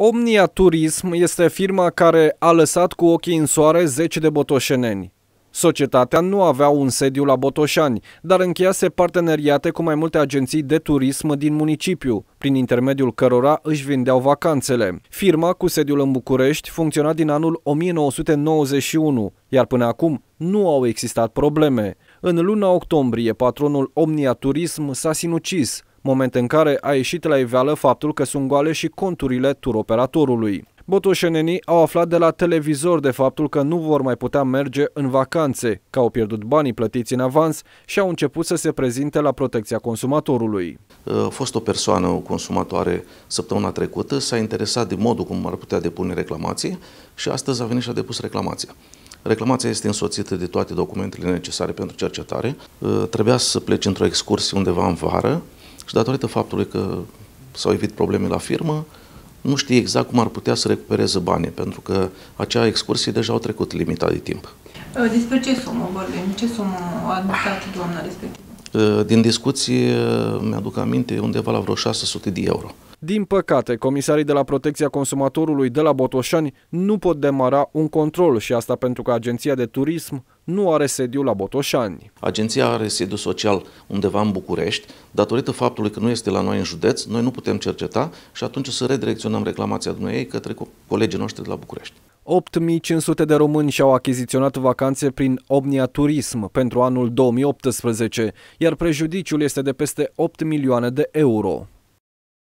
Omnia Turism este firma care a lăsat cu ochii în soare 10 de botoșeneni. Societatea nu avea un sediu la Botoșani, dar încheiase parteneriate cu mai multe agenții de turism din municipiu, prin intermediul cărora își vindeau vacanțele. Firma cu sediul în București funcționa din anul 1991, iar până acum nu au existat probleme. În luna octombrie, patronul Omnia Turism s-a sinucis, moment în care a ieșit la iveală faptul că sunt goale și conturile turoperatorului. Botoșenenii au aflat de la televizor de faptul că nu vor mai putea merge în vacanțe, că au pierdut banii plătiți în avans și au început să se prezinte la protecția consumatorului. A fost o persoană, o consumatoare, săptămâna trecută, s-a interesat de modul cum ar putea depune reclamație și astăzi a venit și a depus reclamația. Reclamația este însoțită de toate documentele necesare pentru cercetare. Trebuia să pleci într-o excursie undeva în vară, și datorită faptului că s-au evit probleme la firmă, nu știe exact cum ar putea să recupereze banii, pentru că acea excursie deja au trecut limita de timp. Despre ce sumă vorbim? Ce sumă a adusat doamna respectivă? Eh, din discuții eh, mi-aduc aminte undeva la vreo 600 de euro. Din păcate, comisarii de la Protecția Consumatorului de la Botoșani nu pot demara un control și asta pentru că Agenția de Turism nu are sediu la Botoșani. Agenția are sediu social undeva în București. Datorită faptului că nu este la noi în județ, noi nu putem cerceta și atunci să redirecționăm reclamația dumneavoastră către colegii noștri de la București. 8500 de români și-au achiziționat vacanțe prin Omnia Turism pentru anul 2018, iar prejudiciul este de peste 8 milioane de euro.